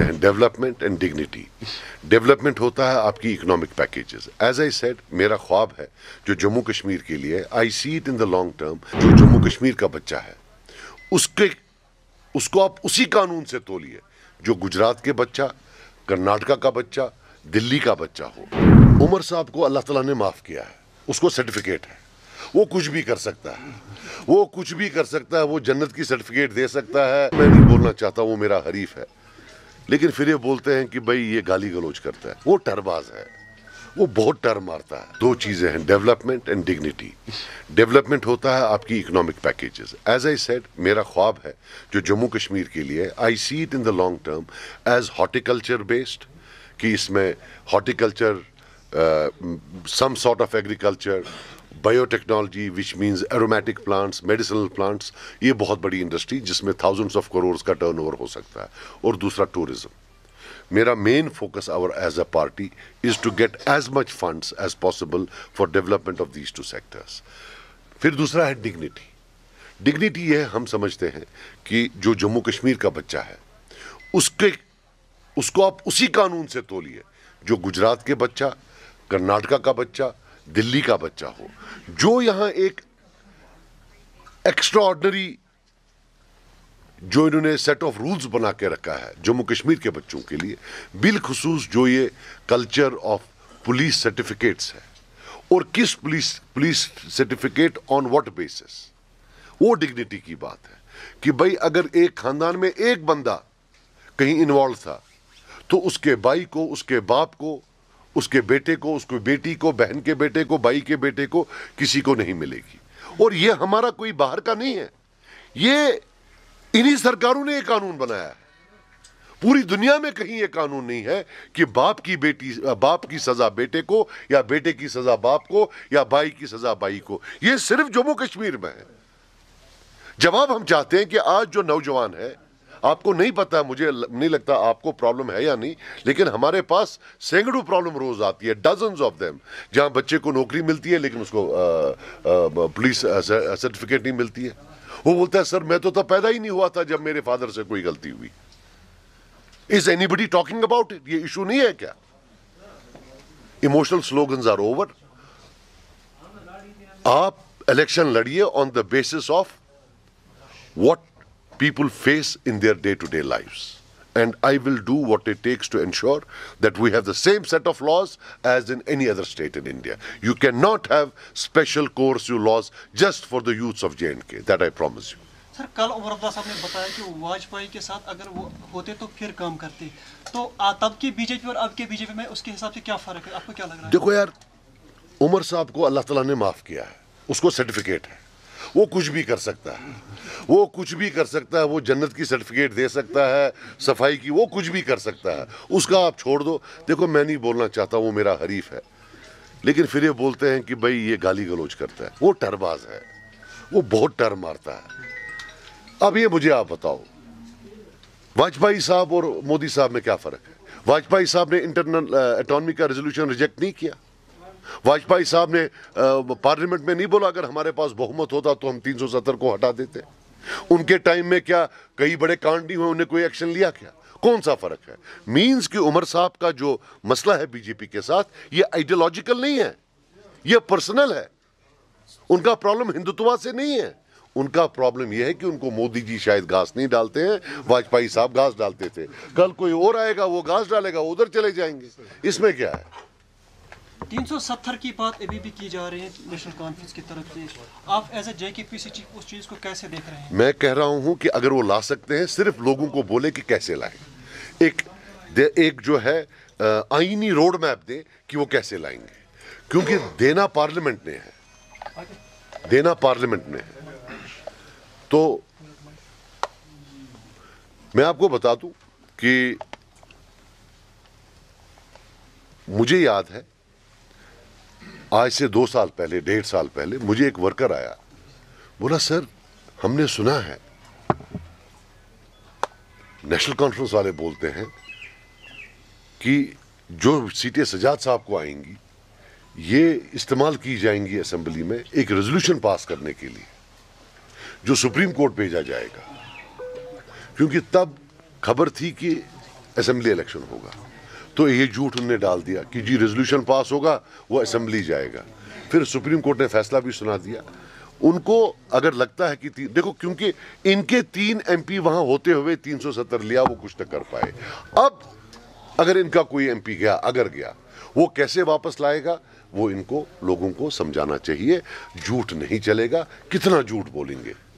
चीज़ें हैं development and dignity development होता है आपकी economic packages as I said मेरा ख्वाब है जो जम्मू कश्मीर के लिए I see it in the long term जो जम्मू कश्मीर का बच्चा है उसके उसको आप उसी कानून से तोलिए जो गुजरात के बच्चा कर्नाटका का बच्चा दिल्ली का बच्चा हो उमर साहब को अल्लाह तला ने माफ़ किया है उसको सर्टिफिकेट है वो कुछ भी कर सकता है वो कुछ भी कर सकता है वो जन्नत की सर्टिफिकेट दे सकता है मैं नहीं बोलना चाहता वो मेरा हरीफ है लेकिन फिर ये बोलते हैं कि भाई ये गाली गलोच करता है वो टरबाज है वो बहुत टर मारता है दो चीज़ें हैं डेवलपमेंट एंड डिग्निटी डेवलपमेंट होता है आपकी economic packages as I said मेरा ख्वाब है जो जम्मू कश्मीर के लिए I see it in the long term as horticulture based कि इसमें horticulture uh, some sort of agriculture biotechnology which means aromatic plants medicinal plants ये बहुत बड़ी इंडस्ट्री जिसमें थाउजेंड्स ऑफ करोर्स का टर्नओवर हो सकता है और दूसरा टूरिज्म मेरा main focus our as a party is to get as much funds as possible for development of these two sectors फिर दूसरा है डिग्निटी डिग्निटी यह हम समझते हैं कि जो जम्मू कश्मीर का बच्चा है उसके उसको आप उसी कानून से तोलिए जो गुजरात के बच्चा कर्नाटका का बच्चा दिल्ली का बच्चा हो जो यहाँ एक एक्स्ट्रा ऑर्डनरी जो इन्होंने सेट ऑफ रूल्स बना के रखा है जम्मू कश्मीर के बच्चों के लिए बिलखसूस जो ये कल्चर ऑफ पुलिस सर्टिफिकेट्स है और किस police police certificate on what basis वो डिग्निटी की बात है कि भाई अगर एक खानदान में एक बंदा कहीं इन्वॉल्व था तो उसके भाई को उसके बाप को उसके बेटे को उसको बेटी को बहन के बेटे को भाई के बेटे को किसी को नहीं मिलेगी और यह हमारा कोई बाहर का नहीं है ये इन्हीं सरकारों ने यह कानून बनाया है पूरी दुनिया में कहीं यह कानून नहीं है कि बाप की बेटी बाप की सजा बेटे को या बेटे की सजा बाप को या भाई की सजा भाई को यह सिर्फ जम्मू कश्मीर में है जवाब हम चाहते हैं कि आज जो नौजवान है आपको नहीं पता मुझे नहीं लगता आपको प्रॉब्लम है या नहीं लेकिन हमारे पास सैकड़ों प्रॉब्लम रोज आती है डजन ऑफ देम जहाँ बच्चे को नौकरी मिलती है लेकिन उसको पुलिस सर्टिफिकेट नहीं मिलती है वो बोलता है सर मैं तो तब पैदा ही नहीं हुआ था जब मेरे फादर से कोई गलती हुई is body talking about it ये इशू नहीं है क्या इमोशनल स्लोगन्स आर ओवर आप इलेक्शन लड़िए on the basis of what people face in their day to day lives. And I will do what it takes to ensure that we have the same set of laws as in any other state in India. You cannot have special coercive laws just for the youths of JNK. That I promise you. Sir, कल उमर अब्बास साहब ने बताया कि वाजपेयी के साथ अगर वो होते तो फिर काम करते तो तब की बीजेपी और अब के बीजेपी में उसके हिसाब से क्या फर्क है आपको क्या लग रहा है देखो यार उमर साहब को अल्लाह ताला ने माफ़ किया है उसको सर्टिफिकेट है वो कुछ भी कर सकता है वो कुछ भी कर सकता है वो जन्नत की सर्टिफिकेट दे सकता है सफाई की वो कुछ भी कर सकता है उसका आप छोड़ दो देखो मैं नहीं बोलना चाहता वो मेरा हरीफ है लेकिन फिर ये बोलते हैं कि भाई ये गाली गलोच करता है वो टरबाज है वो बहुत टर मारता है अब ये मुझे आप बताओ वाजपेयी साहब और मोदी साहब में क्या फ़र्क है वाजपेयी साहब ने इंटरनल अटोनमी का रेजोल्यूशन रिजेक्ट नहीं किया वाजपेयी साहब ने पार्लियामेंट में नहीं बोला अगर हमारे पास बहुमत होता तो हम तीन सौ सत्तर को हटा देते उनके टाइम में क्या कई बड़े कांड नहीं हुए उन्हें कोई एक्शन लिया क्या कौन सा फर्क है मींस कि उमर साहब का जो मसला है बीजेपी के साथ ये आइडियोलॉजिकल नहीं है ये पर्सनल है उनका प्रॉब्लम हिंदुत्वा से नहीं है उनका प्रॉब्लम यह है कि उनको मोदी जी शायद घास नहीं डालते हैं वाजपेयी साहब घास डालते थे कल कोई और आएगा वो घास डालेगा उधर चले जाएंगे इसमें क्या है सत्तर की बात अभी भी की जा रही है नेशनल कॉन्फ्रेंस की तरफ से आप एज ए जेकेपीसी चीफ उस चीज़ को कैसे देख रहे हैं मैं कह रहा हूँ कि अगर वो ला सकते हैं सिर्फ लोगों को बोले कि कैसे लाए एक एक जो है आईनी रोड मैप दे कि वो कैसे लाएंगे क्योंकि देना पार्लियामेंट ने है देना पार्लियामेंट ने है तो मैं आपको बता दूं कि मुझे याद है आज से दो साल पहले डेढ़ साल पहले मुझे एक वर्कर आया बोला सर हमने सुना है नेशनल कॉन्फ्रेंस वाले बोलते हैं कि जो सीटें सजाद साहब को आएंगी ये इस्तेमाल की जाएंगी असेंबली में एक रेजोल्यूशन पास करने के लिए जो सुप्रीम कोर्ट भेजा जाएगा क्योंकि तब खबर थी कि असेंबली इलेक्शन होगा तो ये झूठ उनने डाल दिया कि जी रेजोल्यूशन पास होगा वो असम्बली जाएगा फिर सुप्रीम कोर्ट ने फैसला भी सुना दिया उनको अगर लगता है कि देखो क्योंकि इनके तीन एमपी वहां होते हुए 370 लिया वो कुछ न कर पाए अब अगर इनका कोई एमपी गया अगर गया वो कैसे वापस लाएगा वो इनको लोगों को समझाना चाहिए झूठ नहीं चलेगा कितना झूठ बोलेंगे